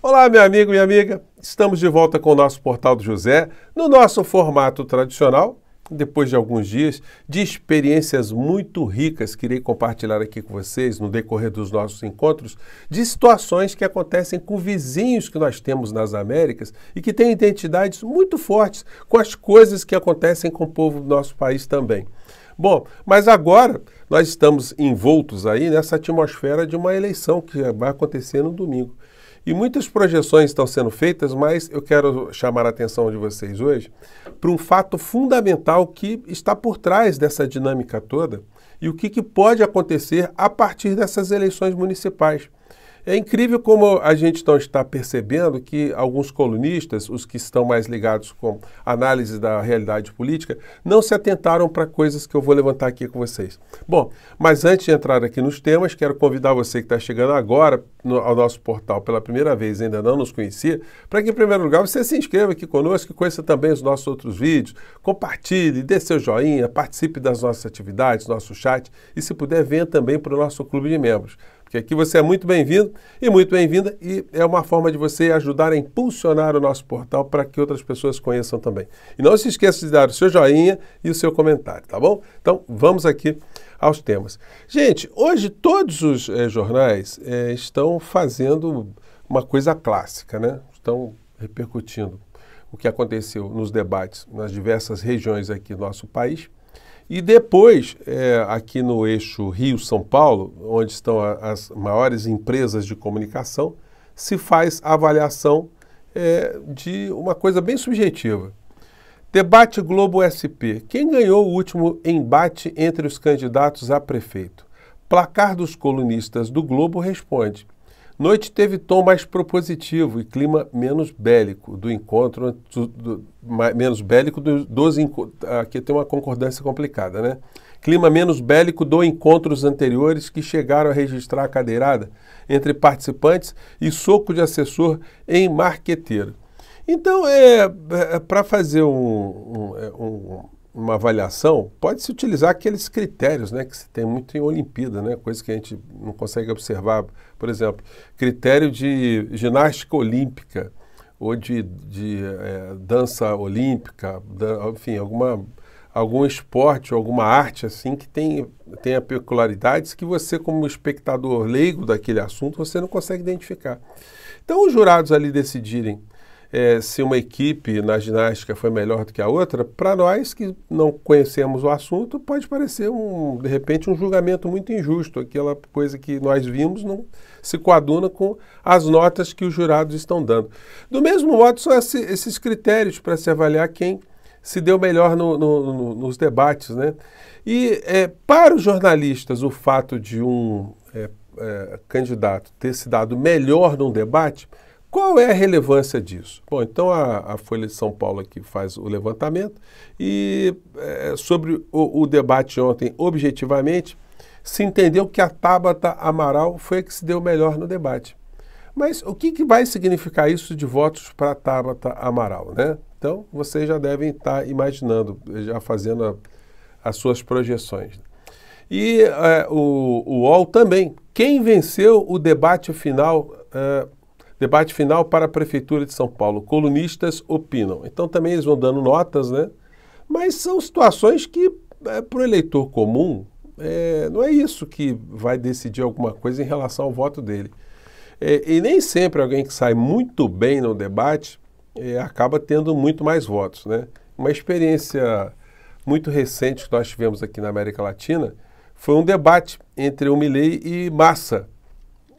Olá, meu amigo, minha amiga. Estamos de volta com o nosso Portal do José, no nosso formato tradicional. Depois de alguns dias de experiências muito ricas que irei compartilhar aqui com vocês no decorrer dos nossos encontros, de situações que acontecem com vizinhos que nós temos nas Américas e que têm identidades muito fortes com as coisas que acontecem com o povo do nosso país também. Bom, mas agora nós estamos envoltos aí nessa atmosfera de uma eleição que vai acontecer no domingo. E muitas projeções estão sendo feitas, mas eu quero chamar a atenção de vocês hoje para um fato fundamental que está por trás dessa dinâmica toda e o que, que pode acontecer a partir dessas eleições municipais. É incrível como a gente não está percebendo que alguns colunistas, os que estão mais ligados com análise da realidade política, não se atentaram para coisas que eu vou levantar aqui com vocês. Bom, mas antes de entrar aqui nos temas, quero convidar você que está chegando agora no, ao nosso portal pela primeira vez, ainda não nos conhecia, para que, em primeiro lugar, você se inscreva aqui conosco, conheça também os nossos outros vídeos, compartilhe, dê seu joinha, participe das nossas atividades, nosso chat e, se puder, venha também para o nosso clube de membros porque aqui você é muito bem-vindo e muito bem-vinda e é uma forma de você ajudar a impulsionar o nosso portal para que outras pessoas conheçam também. E não se esqueça de dar o seu joinha e o seu comentário, tá bom? Então vamos aqui aos temas. Gente, hoje todos os eh, jornais eh, estão fazendo uma coisa clássica, né? Estão repercutindo o que aconteceu nos debates nas diversas regiões aqui do nosso país e depois, é, aqui no eixo Rio-São Paulo, onde estão a, as maiores empresas de comunicação, se faz a avaliação é, de uma coisa bem subjetiva. Debate Globo SP. Quem ganhou o último embate entre os candidatos a prefeito? Placar dos colunistas do Globo responde. Noite teve tom mais propositivo e clima menos bélico do encontro, do, do, menos bélico do, dos aqui tem uma concordância complicada, né? Clima menos bélico do encontros anteriores que chegaram a registrar a cadeirada entre participantes e soco de assessor em marqueteiro. Então, é, é, é para fazer um, um, é, um uma avaliação, pode-se utilizar aqueles critérios né, que se tem muito em Olimpíada, né, coisa que a gente não consegue observar. Por exemplo, critério de ginástica olímpica ou de, de é, dança olímpica, enfim, alguma, algum esporte, alguma arte assim que tem, tenha peculiaridades que você, como espectador leigo daquele assunto, você não consegue identificar. Então, os jurados ali decidirem é, se uma equipe na ginástica foi melhor do que a outra, para nós que não conhecemos o assunto, pode parecer, um, de repente, um julgamento muito injusto. Aquela coisa que nós vimos não se coaduna com as notas que os jurados estão dando. Do mesmo modo, são esses critérios para se avaliar quem se deu melhor no, no, no, nos debates. Né? E é, para os jornalistas, o fato de um é, é candidato ter se dado melhor num debate qual é a relevância disso? Bom, então a, a Folha de São Paulo aqui faz o levantamento e é, sobre o, o, debate ontem, objetivamente, se entendeu que a Tabata Amaral foi a que se deu melhor no debate. Mas o que, que vai significar isso de votos para Tabata Amaral, né? Então, vocês já devem estar imaginando, já fazendo a, as suas projeções. E é, o, o UOL também. Quem venceu o debate final é, Debate final para a Prefeitura de São Paulo. Colunistas opinam. Então também eles vão dando notas, né? Mas são situações que, é, para o eleitor comum, é, não é isso que vai decidir alguma coisa em relação ao voto dele. É, e nem sempre alguém que sai muito bem no debate é, acaba tendo muito mais votos, né? Uma experiência muito recente que nós tivemos aqui na América Latina foi um debate entre o Milley e Massa,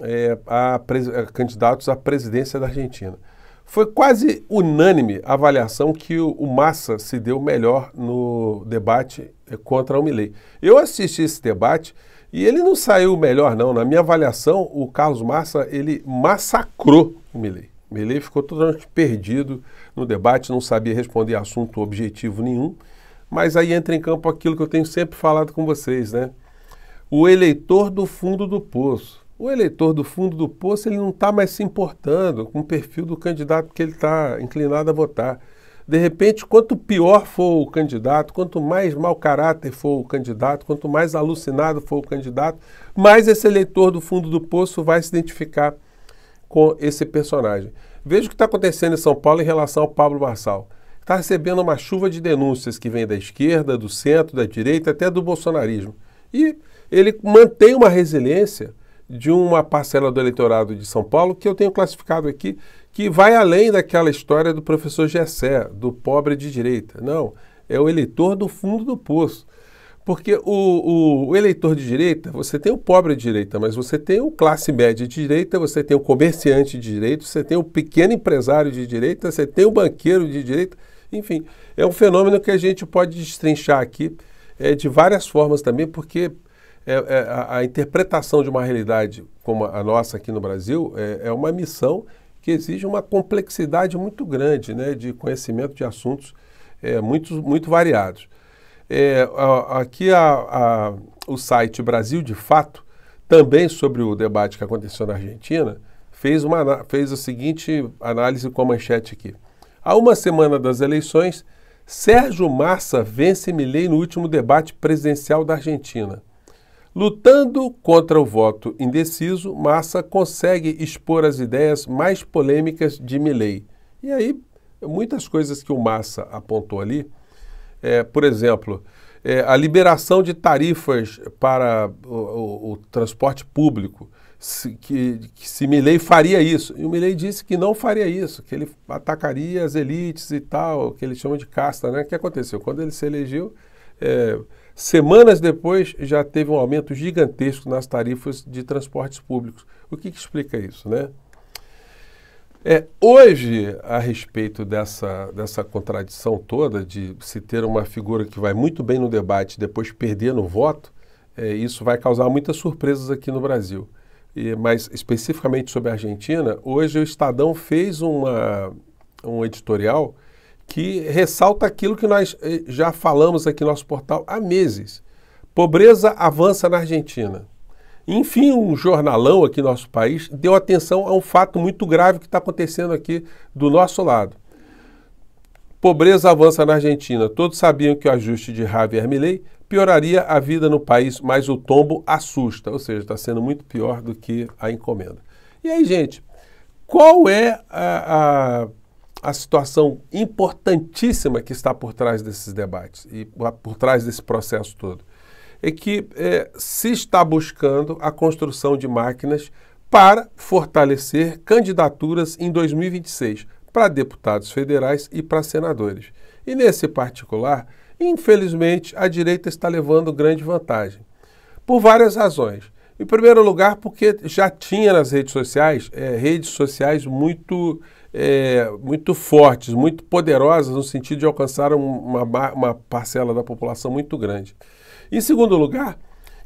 é, a, a é, candidatos à presidência da Argentina. Foi quase unânime a avaliação que o, o Massa se deu melhor no debate é, contra o Milley. Eu assisti esse debate e ele não saiu melhor, não. Na minha avaliação, o Carlos Massa, ele massacrou o Milley. O Milley ficou totalmente perdido no debate, não sabia responder assunto objetivo nenhum. Mas aí entra em campo aquilo que eu tenho sempre falado com vocês, né? O eleitor do fundo do poço o eleitor do fundo do poço ele não está mais se importando com o perfil do candidato que ele está inclinado a votar. De repente, quanto pior for o candidato, quanto mais mau caráter for o candidato, quanto mais alucinado for o candidato, mais esse eleitor do fundo do poço vai se identificar com esse personagem. Veja o que está acontecendo em São Paulo em relação ao Pablo Marçal. Está recebendo uma chuva de denúncias que vem da esquerda, do centro, da direita, até do bolsonarismo. E ele mantém uma resiliência de uma parcela do eleitorado de São Paulo que eu tenho classificado aqui, que vai além daquela história do professor Gessé, do pobre de direita. Não, é o eleitor do fundo do poço. Porque o, o, o, eleitor de direita, você tem o pobre de direita, mas você tem o classe média de direita, você tem o comerciante de direita, você tem o pequeno empresário de direita, você tem o banqueiro de direita. Enfim, é um fenômeno que a gente pode destrinchar aqui é, de várias formas também, porque é, é, a, a, interpretação de uma realidade como a nossa aqui no Brasil é, é, uma missão que exige uma complexidade muito grande né, de conhecimento de assuntos é, muito, muito variados. É, aqui a, o site Brasil de Fato, também sobre o debate que aconteceu na Argentina, fez, uma, fez a seguinte análise com a manchete aqui. Há uma semana das eleições, Sérgio Massa vence Milei no último debate presidencial da Argentina. Lutando contra o voto indeciso, Massa consegue expor as ideias mais polêmicas de Milley. E aí, muitas coisas que o Massa apontou ali, é, por exemplo, é, a liberação de tarifas para o, o, o transporte público, se, que, que, se Milley faria isso. E o Milley disse que não faria isso, que ele atacaria as elites e tal, que ele chama de casta, né? O que aconteceu? Quando ele se elegeu... É, Semanas depois, já teve um aumento gigantesco nas tarifas de transportes públicos. O que, que explica isso, né? É, hoje, a respeito dessa, dessa contradição toda de se ter uma figura que vai muito bem no debate e depois perder no voto, é, isso vai causar muitas surpresas aqui no Brasil. E, mas, especificamente sobre a Argentina, hoje o Estadão fez uma, um editorial que ressalta aquilo que nós eh, já falamos aqui no nosso portal há meses. Pobreza avança na Argentina. Enfim, um jornalão aqui no nosso país deu atenção a um fato muito grave que está acontecendo aqui do nosso lado. Pobreza avança na Argentina. Todos sabiam que o ajuste de Javier Milei pioraria a vida no país, mas o tombo assusta, ou seja, está sendo muito pior do que a encomenda. E aí, gente, qual é a a situação importantíssima que está por trás desses debates e por trás desse processo todo. É que é, se está buscando a construção de máquinas para fortalecer candidaturas em 2026 para deputados federais e para senadores. E nesse particular, infelizmente, a direita está levando grande vantagem. Por várias razões. Em primeiro lugar, porque já tinha nas redes sociais é, redes sociais muito é, muito fortes, muito poderosas no sentido de alcançar uma, uma parcela da população muito grande. Em segundo lugar,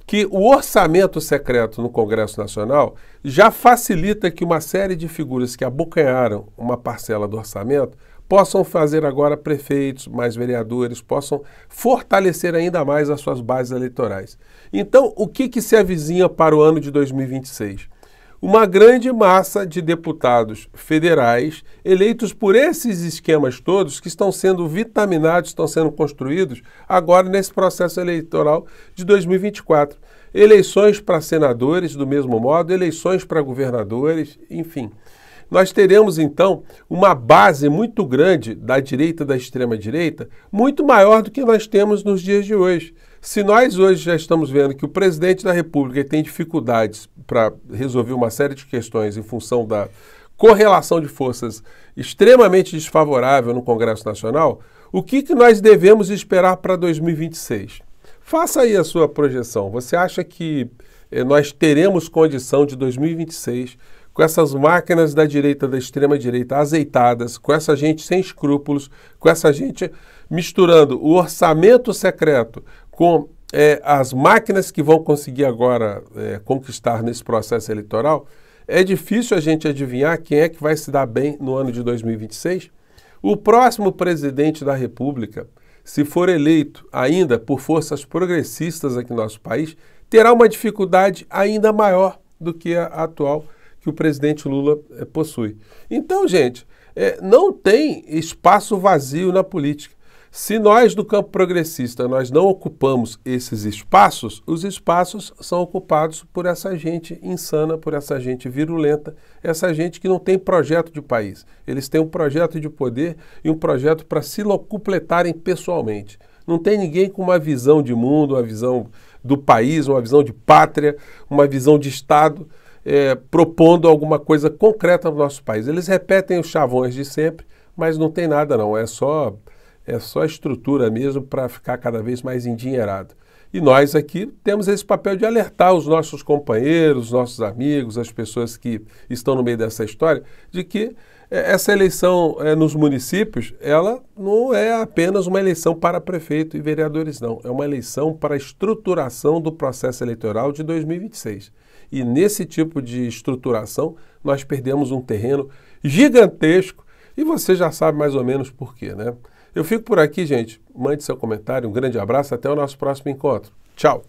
que o orçamento secreto no Congresso Nacional já facilita que uma série de figuras que abocanharam uma parcela do orçamento possam fazer agora prefeitos, mais vereadores, possam fortalecer ainda mais as suas bases eleitorais. Então, o que, que se avizinha para o ano de 2026? uma grande massa de deputados federais eleitos por esses esquemas todos que estão sendo vitaminados, estão sendo construídos agora nesse processo eleitoral de 2024. Eleições para senadores, do mesmo modo, eleições para governadores, enfim. Nós teremos então uma base muito grande da direita da extrema direita, muito maior do que nós temos nos dias de hoje. Se nós hoje já estamos vendo que o presidente da República tem dificuldades para resolver uma série de questões em função da correlação de forças extremamente desfavorável no Congresso Nacional, o que, que nós devemos esperar para 2026? Faça aí a sua projeção. Você acha que eh, nós teremos condição de 2026, com essas máquinas da direita, da extrema-direita azeitadas, com essa gente sem escrúpulos, com essa gente misturando o orçamento secreto com é, as máquinas que vão conseguir agora é, conquistar nesse processo eleitoral, é difícil a gente adivinhar quem é que vai se dar bem no ano de 2026. O próximo presidente da República, se for eleito ainda por forças progressistas aqui no nosso país, terá uma dificuldade ainda maior do que a atual que o presidente Lula eh, possui. Então, gente, é, não tem espaço vazio na política. Se nós do campo progressista nós não ocupamos esses espaços, os espaços são ocupados por essa gente insana, por essa gente virulenta, essa gente que não tem projeto de país. Eles têm um projeto de poder e um projeto para se locupletarem pessoalmente. Não tem ninguém com uma visão de mundo, uma visão do país, uma visão de pátria, uma visão de Estado, é, propondo alguma coisa concreta no nosso país. Eles repetem os chavões de sempre, mas não tem nada não. É só é só estrutura mesmo para ficar cada vez mais endinheirado. E nós aqui temos esse papel de alertar os nossos companheiros, nossos amigos, as pessoas que estão no meio dessa história, de que é, essa eleição é, nos municípios, ela não é apenas uma eleição para prefeito e vereadores, não. É uma eleição para a estruturação do processo eleitoral de 2026. E nesse tipo de estruturação, nós perdemos um terreno gigantesco e você já sabe mais ou menos por quê, né? Eu fico por aqui, gente. Mande seu comentário, um grande abraço, até o nosso próximo encontro. Tchau!